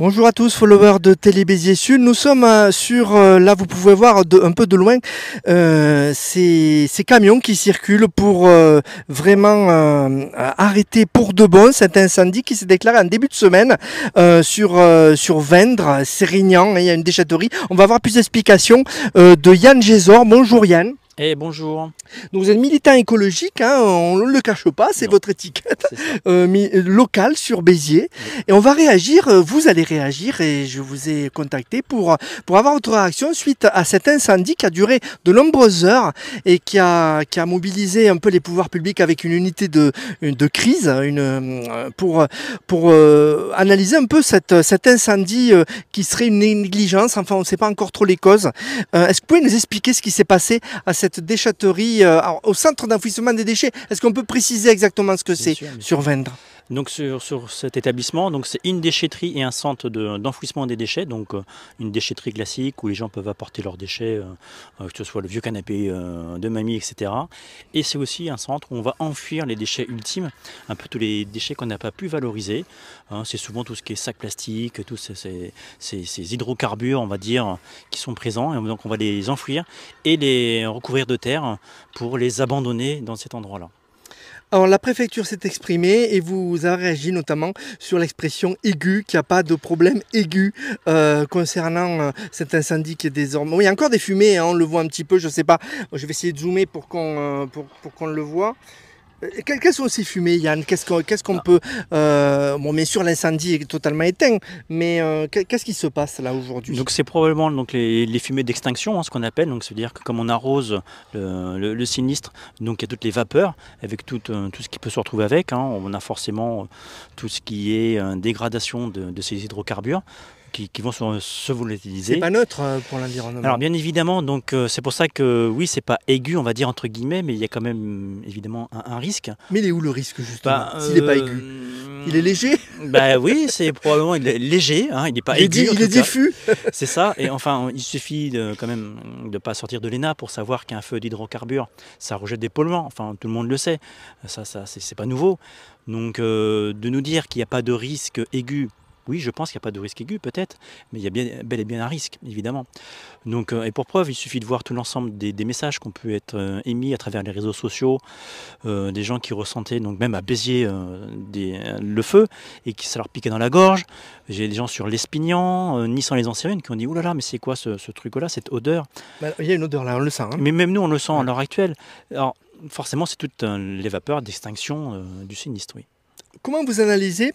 Bonjour à tous, followers de Télé Béziers Sud. Nous sommes euh, sur, euh, là vous pouvez voir un peu de loin, euh, ces, camions qui circulent pour vraiment arrêter pour de bon cet incendie qui s'est déclaré en début de semaine sur, sur Vendre, Sérignan, hein, il y a une déchetterie. On va voir plus d'explications de Yann Gésor. Bonjour Yann. Eh, bonjour. Donc vous êtes militant écologique, hein, on ne le cache pas, c'est votre étiquette euh, locale sur Béziers. Et on va réagir, euh, vous allez réagir et je vous ai contacté pour, pour avoir votre réaction suite à cet incendie qui a duré de nombreuses heures et qui a, qui a mobilisé un peu les pouvoirs publics avec une unité de, de crise une, euh, pour, pour euh, analyser un peu cette, cet incendie qui serait une négligence, enfin on ne sait pas encore trop les causes. Est-ce que vous pouvez nous expliquer ce qui s'est passé à cette cette déchatterie euh, au centre d'enfouissement des déchets. Est-ce qu'on peut préciser exactement ce que c'est sur Vendre donc sur, cet établissement, donc c'est une déchetterie et un centre d'enfouissement des déchets, donc euh, une déchetterie classique où les gens peuvent apporter leurs déchets, euh, euh, que ce soit le vieux canapé de mamie, etc. Et c'est aussi un centre où on va enfuir les déchets ultimes, un peu tous les déchets qu'on n'a pas pu valoriser. Hein, c'est souvent tout ce qui est sac plastique, tous ces, hydrocarbures, on va dire, qui sont présents, et donc on va les enfouir et les recouvrir de terre pour les abandonner dans cet endroit-là. Alors la préfecture s'est exprimée et vous avez réagi notamment sur l'expression aiguë, qu'il n'y a pas de problème aigu euh, concernant euh, cet incendie qui est désormais... il y a encore des fumées, hein, on le voit un petit peu, je ne sais pas. Je vais essayer de zoomer pour qu'on euh, pour qu'on le voit. Euh, Quelles sont ces fumées, Yann Qu'est-ce qu'on peut. Euh, bon, bien sûr, l'incendie est totalement éteint, mais euh, qu'est-ce qui se passe là aujourd'hui Donc, c'est probablement donc, les, fumées d'extinction, hein, ce qu'on appelle. Donc, c'est-à-dire que comme on arrose le, sinistre, donc il y a toutes les vapeurs, avec tout, ce qui peut se retrouver avec. Hein. on a forcément tout ce qui est dégradation de, ces hydrocarbures qui, vont se, se volatiliser. C'est pas neutre euh, pour l'environnement. Alors bien évidemment, donc euh, c'est pour ça que oui, c'est pas aigu, on va dire entre guillemets, mais il y a quand même évidemment un, risque. Mais il est où le risque justement bah, S'il n'est pas aigu euh, il est léger Bah oui, c'est probablement il est léger, il n'est pas aigu. il est diffus C'est ça, et enfin, il suffit de, quand même de ne pas sortir de l'ENA pour savoir qu'un feu d'hydrocarbures, ça rejette des polluants, enfin tout le monde le sait, ça, ça c'est pas nouveau. Donc de nous dire qu'il n'y a pas de risque aigu oui, je pense qu'il n'y a pas de risque aigu, peut-être, mais il y a bien, bel et bien un risque, évidemment. Donc, euh, et pour preuve, il suffit de voir tout l'ensemble des, des, messages qu'on peut être euh, émis à travers les réseaux sociaux, euh, des gens qui ressentaient, donc même à Béziers, le feu, et qui ça leur piquait dans la gorge. J'ai des gens sur l'Espignan, Nissan les anciennes, qui ont dit Ouh là là, mais c'est quoi ce, truc-là, cette odeur bah, Il y a une odeur là, on le sent. Hein. Mais même nous, on le sent à l'heure actuelle. Alors, forcément, c'est toutes les vapeurs d'extinction du sinistre, oui. Comment vous analysez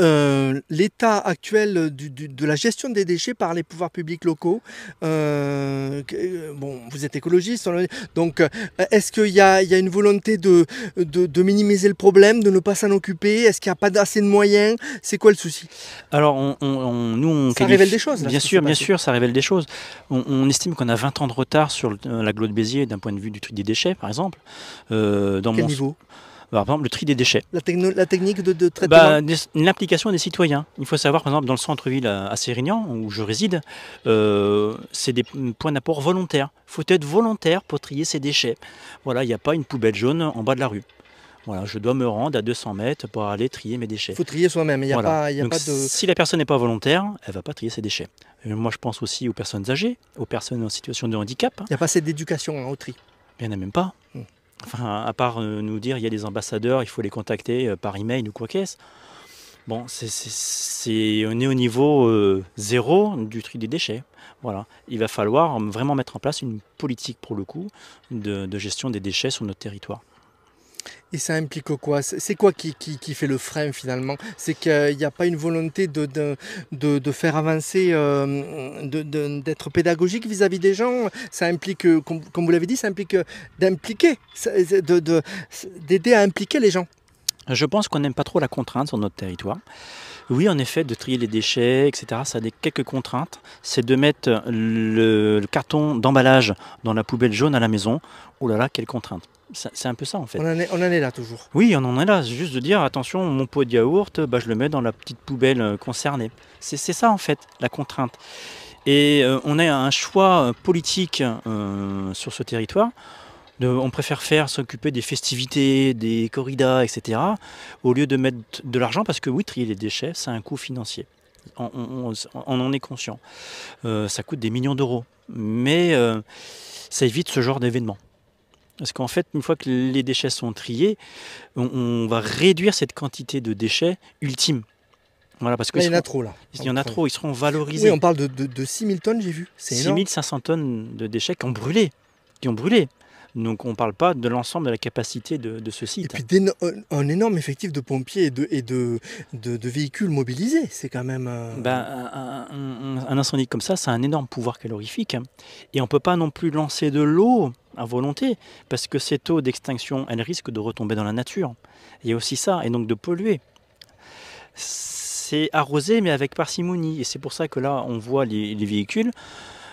euh, l'état actuel de la gestion des déchets par les pouvoirs publics locaux. Euh, euh, bon, vous êtes écologiste, donc est-ce qu'il y, a une volonté de, minimiser le problème, de ne pas s'en occuper Est-ce qu'il n'y a pas assez de moyens C'est quoi le souci Alors, on, nous, ça révèle des choses. bien sûr, bien sûr, ça révèle des choses. On, estime qu'on a 20 ans de retard sur la de Béziers d'un point de vue du truc des déchets, par exemple. dans niveau par exemple, le tri des déchets. La, technique de, traitement bah, L'implication des citoyens. Il faut savoir, par exemple, dans le centre-ville euh, à Sérignan, où je réside, euh, c'est des points d'apport volontaires. Il faut être volontaire pour trier ses déchets. Voilà, il n'y a pas une poubelle jaune en bas de la rue. Voilà, je dois me rendre à 200 mètres pour aller trier mes déchets. Il faut trier soi-même. Si la personne n'est pas volontaire, elle ne va pas trier ses déchets. moi, je pense aussi aux personnes âgées, aux personnes en situation de handicap. Il n'y a pas assez d'éducation hein, au tri. Il n'y en a même pas. Enfin, à part euh, nous dire il y a des ambassadeurs, il faut les contacter euh, par email ou quoi qu'est-ce. Bon, c'est, on est au niveau euh, zéro du tri des déchets. Voilà. Il va falloir vraiment mettre en place une politique, pour le coup, de gestion des déchets sur notre territoire. Et ça implique quoi C'est quoi qui, fait le frein finalement C'est qu'il n'y euh, a pas une volonté de, de, faire avancer, euh, d'être pédagogique vis-à-vis des gens. Ça implique, euh, comme, vous l'avez dit, ça implique d'impliquer, d'aider à impliquer les gens. Je pense qu'on n'aime pas trop la contrainte sur notre territoire. Oui, en effet, de trier les déchets, etc., ça a des quelques contraintes. C'est de mettre le, le carton d'emballage dans la poubelle jaune à la maison. Oh là là, quelle contrainte c'est un peu ça en fait. On en, est, là toujours. Oui, on en est là. Juste de dire, attention, mon pot de yaourt, bah, je le mets dans la petite poubelle euh, concernée. C'est ça en fait, la contrainte. Et euh, on a un choix euh, politique sur ce territoire. De, on préfère faire s'occuper des festivités, des corridas, etc., au lieu de mettre de l'argent, parce que oui, trier les déchets, c'est un coût financier. On, en est conscient. ça coûte des millions d'euros. Mais ça évite ce genre d'événement. Parce qu'en fait, une fois que les déchets sont triés, on, va réduire cette quantité de déchets ultime. Voilà, parce que il y en a trop là. Il y en a trop, ils seront valorisés. Oui, on parle de, de, 000 tonnes, j'ai vu. 500 tonnes de déchets ont brûlé. Qui ont brûlé. Donc on ne parle pas de l'ensemble de la capacité de, ce site. Et puis un énorme effectif de pompiers et de, véhicules mobilisés, c'est quand même... Euh, ben, un, incendie comme ça, ça a un énorme pouvoir calorifique. Hein. Et on ne peut pas non plus lancer de l'eau à volonté, parce que cette eau d'extinction, elle risque de retomber dans la nature. Il y a aussi ça, et donc de polluer. C'est arrosé, mais avec parcimonie. Et c'est pour ça que là, on voit les véhicules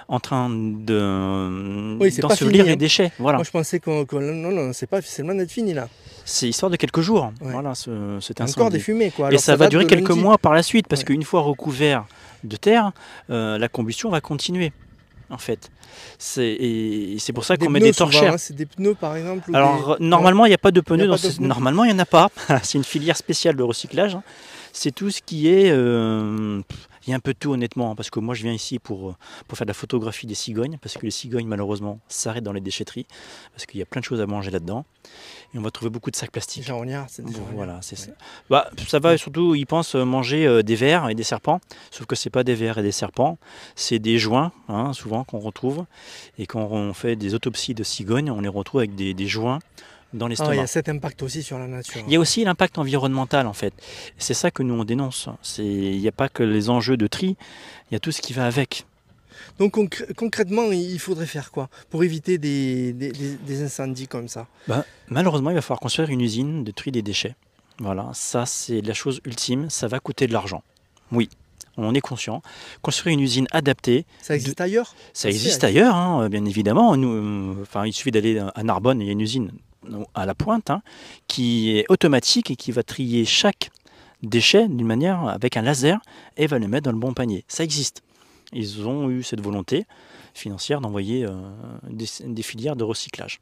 en train de d'ensevelir les hein. déchets. Voilà. Moi, je pensais que... Qu non, non, c'est pas, c'est d'être fini là. C'est histoire de quelques jours. Voilà, C'est Encore des fumées, quoi. Et ça, va durer quelques mois par la suite, parce qu'une fois recouvert de terre, euh, la combustion va continuer en fait. C'est c'est pour ça qu'on met des torchères. Hein, c'est des pneus par exemple. Alors normalement il n'y a pas de pneus. Normalement il n'y en a pas. c'est une filière spéciale de recyclage. Hein. C'est tout ce qui est euh, il un peu tout honnêtement, hein, parce que moi je viens ici pour, euh, pour faire de la photographie des cigognes, parce que les cigognes malheureusement s'arrêtent dans les déchetteries, parce qu'il y a plein de choses à manger là-dedans. Et on va trouver beaucoup de sacs plastiques. Voilà, c'est ça. Bah, ça va, et surtout ils pensent euh, manger euh, des vers et des serpents, sauf que c'est pas des vers et des serpents, c'est des joints, hein, souvent qu'on retrouve. Et quand on fait des autopsies de cigognes, on les retrouve avec des joints dans ah, il y a cet impact aussi sur la nature. Il y a aussi l'impact environnemental en fait. C'est ça que nous on dénonce. Il n'y a pas que les enjeux de tri, il y a tout ce qui va avec. Donc concrètement, il faudrait faire quoi pour éviter des, incendies comme ça bah, Malheureusement, il va falloir construire une usine de tri des déchets. Voilà, ça c'est la chose ultime, ça va coûter de l'argent. Oui, on est conscient. Construire une usine adaptée. Ça existe ailleurs Ça existe hein. ailleurs, hein, bien évidemment. Nous, euh, enfin, il suffit d'aller à Narbonne, il y a une usine à la pointe, hein, qui est automatique et qui va trier chaque déchet d'une manière avec un laser et va le mettre dans le bon panier. Ça existe. Ils ont eu cette volonté financière d'envoyer euh, des, filières de recyclage.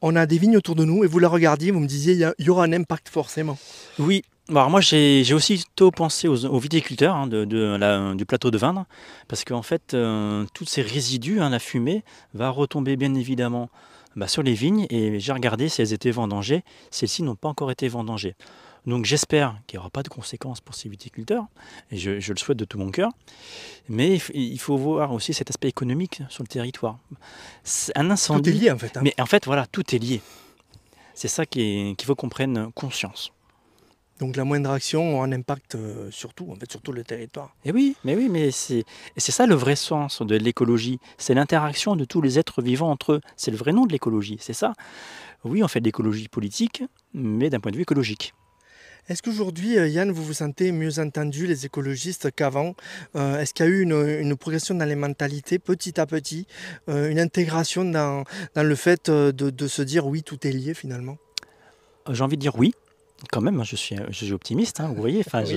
On a des vignes autour de nous et vous la regardiez, vous me disiez il y, aura un impact forcément. Oui. Alors moi j'ai aussi tôt pensé aux, viticulteurs hein, du plateau de Vindre parce qu'en fait euh, tous ces résidus, hein, la fumée va retomber bien évidemment bah, sur les vignes et j'ai regardé si elles étaient vendangées. Celles-ci n'ont pas encore été vendangées. Donc j'espère qu'il n'y aura pas de conséquences pour ces viticulteurs, et je, le souhaite de tout mon cœur. Mais il faut voir aussi cet aspect économique sur le territoire. Un incendie. Tout est lié en fait. Hein. Mais en fait, voilà, tout est lié. C'est ça qu'il faut qu'on prenne conscience. Donc la moindre action a un impact euh, surtout, en fait, surtout le territoire. Et eh oui, mais oui, mais c'est ça le vrai sens de l'écologie. C'est l'interaction de tous les êtres vivants entre eux. C'est le vrai nom de l'écologie, c'est ça. Oui, on fait de l'écologie politique, mais d'un point de vue écologique. Est-ce qu'aujourd'hui, euh, Yann, vous vous sentez mieux entendu, les écologistes, qu'avant euh, Est-ce qu'il y a eu une, progression dans les mentalités petit à petit, une intégration dans, le fait de se dire oui, tout est lié finalement J'ai envie de dire oui, quand même, hein, je suis, je suis optimiste, hein, vous voyez. il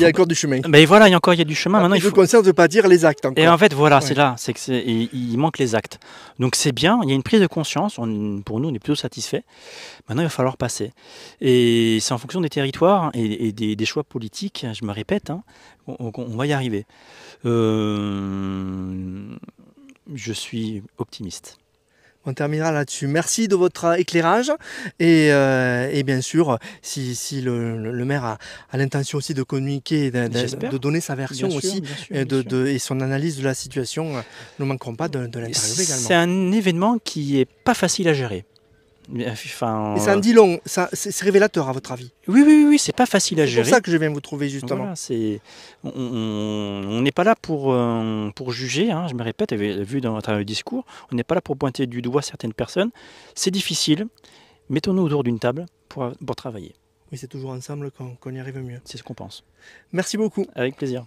y a encore du chemin. Mais voilà, il y a encore il a du chemin. Maintenant, il faut... de pas dire les actes. Et en fait, voilà, c'est là, il manque les actes. Donc c'est bien, il y a une prise de conscience. pour nous, on est plutôt satisfait. Maintenant, il va falloir passer. Et c'est en fonction des territoires et, des, choix politiques. Je me répète, hein, on, va y arriver. Euh, je suis optimiste on terminera là-dessus. Merci de votre euh, éclairage euh, et, bien sûr, si, le, maire a, l'intention aussi de communiquer, de, de, donner sa version aussi euh, et, son analyse de la situation, nous manquerons pas de, l'interviewer également. C'est un événement qui est pas facile à gérer. Euh, enfin, et ça en dit long, c'est révélateur à votre avis. Oui, oui, oui, c'est pas facile à gérer. C'est pour ça que je viens vous trouver justement. on n'est pas là pour, euh, pour juger, hein, je me répète, vu dans votre discours, on n'est pas là pour pointer du doigt certaines personnes. C'est difficile, mettons-nous autour d'une table pour, travailler. Oui, c'est toujours ensemble qu'on y arrive mieux. C'est ce qu'on pense. Merci beaucoup. Avec plaisir.